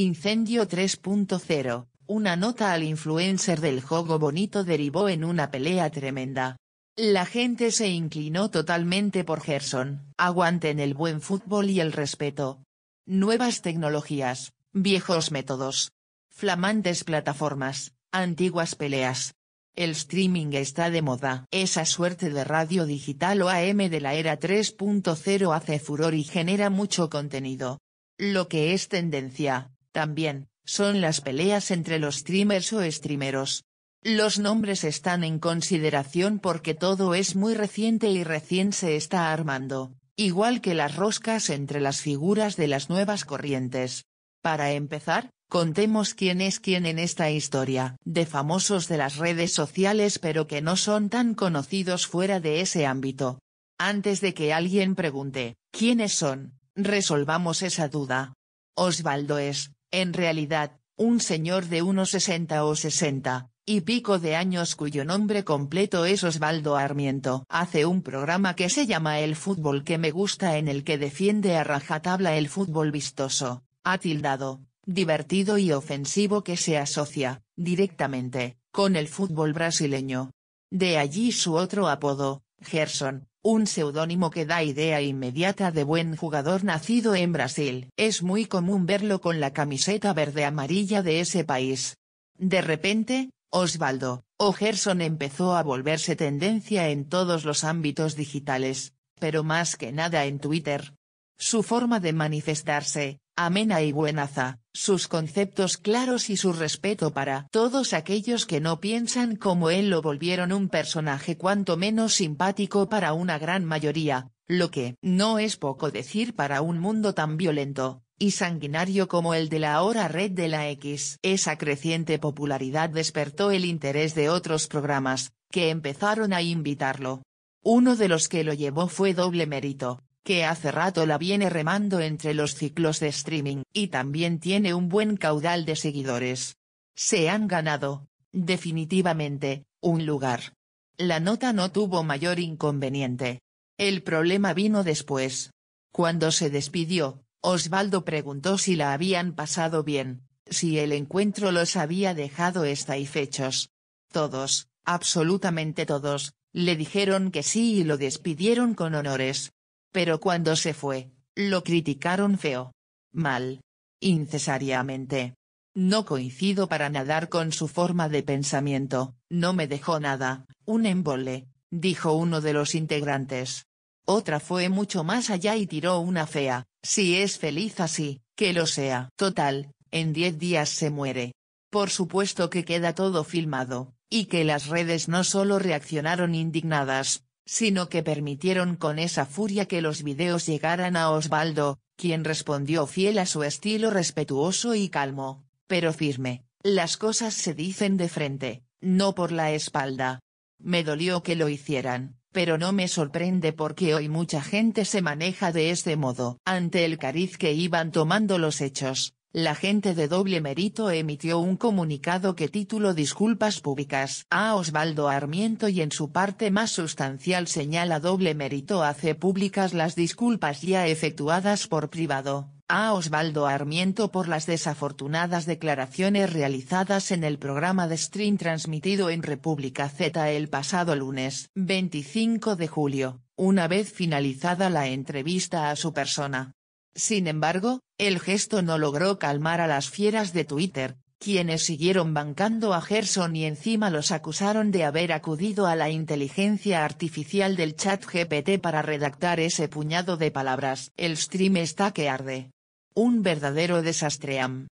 Incendio 3.0, una nota al influencer del juego bonito derivó en una pelea tremenda. La gente se inclinó totalmente por Gerson, aguanten el buen fútbol y el respeto. Nuevas tecnologías, viejos métodos. Flamantes plataformas, antiguas peleas. El streaming está de moda. Esa suerte de radio digital o AM de la era 3.0 hace furor y genera mucho contenido. Lo que es tendencia, también, son las peleas entre los streamers o streameros. Los nombres están en consideración porque todo es muy reciente y recién se está armando, igual que las roscas entre las figuras de las nuevas corrientes. Para empezar, contemos quién es quién en esta historia de famosos de las redes sociales pero que no son tan conocidos fuera de ese ámbito. Antes de que alguien pregunte, ¿quiénes son? Resolvamos esa duda. Osvaldo es, en realidad, un señor de unos 60 o 60 y pico de años cuyo nombre completo es Osvaldo Armiento. Hace un programa que se llama El fútbol que me gusta en el que defiende a rajatabla el fútbol vistoso, atildado, divertido y ofensivo que se asocia, directamente, con el fútbol brasileño. De allí su otro apodo, Gerson, un seudónimo que da idea inmediata de buen jugador nacido en Brasil. Es muy común verlo con la camiseta verde-amarilla de ese país. De repente, Osvaldo, o Gerson empezó a volverse tendencia en todos los ámbitos digitales, pero más que nada en Twitter. Su forma de manifestarse, amena y buenaza, sus conceptos claros y su respeto para todos aquellos que no piensan como él lo volvieron un personaje cuanto menos simpático para una gran mayoría, lo que no es poco decir para un mundo tan violento y sanguinario como el de la ahora red de la X. Esa creciente popularidad despertó el interés de otros programas, que empezaron a invitarlo. Uno de los que lo llevó fue Doble Mérito, que hace rato la viene remando entre los ciclos de streaming y también tiene un buen caudal de seguidores. Se han ganado, definitivamente, un lugar. La nota no tuvo mayor inconveniente. El problema vino después. Cuando se despidió, Osvaldo preguntó si la habían pasado bien, si el encuentro los había dejado estaifechos. Todos, absolutamente todos, le dijeron que sí y lo despidieron con honores. Pero cuando se fue, lo criticaron feo. Mal. Incesariamente. No coincido para nadar con su forma de pensamiento, no me dejó nada, un embole, dijo uno de los integrantes. Otra fue mucho más allá y tiró una fea, si es feliz así, que lo sea. Total, en diez días se muere. Por supuesto que queda todo filmado, y que las redes no solo reaccionaron indignadas, sino que permitieron con esa furia que los videos llegaran a Osvaldo, quien respondió fiel a su estilo respetuoso y calmo, pero firme, las cosas se dicen de frente, no por la espalda. Me dolió que lo hicieran, pero no me sorprende porque hoy mucha gente se maneja de este modo ante el cariz que iban tomando los hechos. La gente de doble mérito emitió un comunicado que tituló Disculpas públicas a Osvaldo Armiento y en su parte más sustancial señala doble mérito hace públicas las disculpas ya efectuadas por privado, a Osvaldo Armiento por las desafortunadas declaraciones realizadas en el programa de stream transmitido en República Z el pasado lunes 25 de julio, una vez finalizada la entrevista a su persona. Sin embargo, el gesto no logró calmar a las fieras de Twitter, quienes siguieron bancando a Gerson y encima los acusaron de haber acudido a la inteligencia artificial del chat GPT para redactar ese puñado de palabras. El stream está que arde. Un verdadero desastream.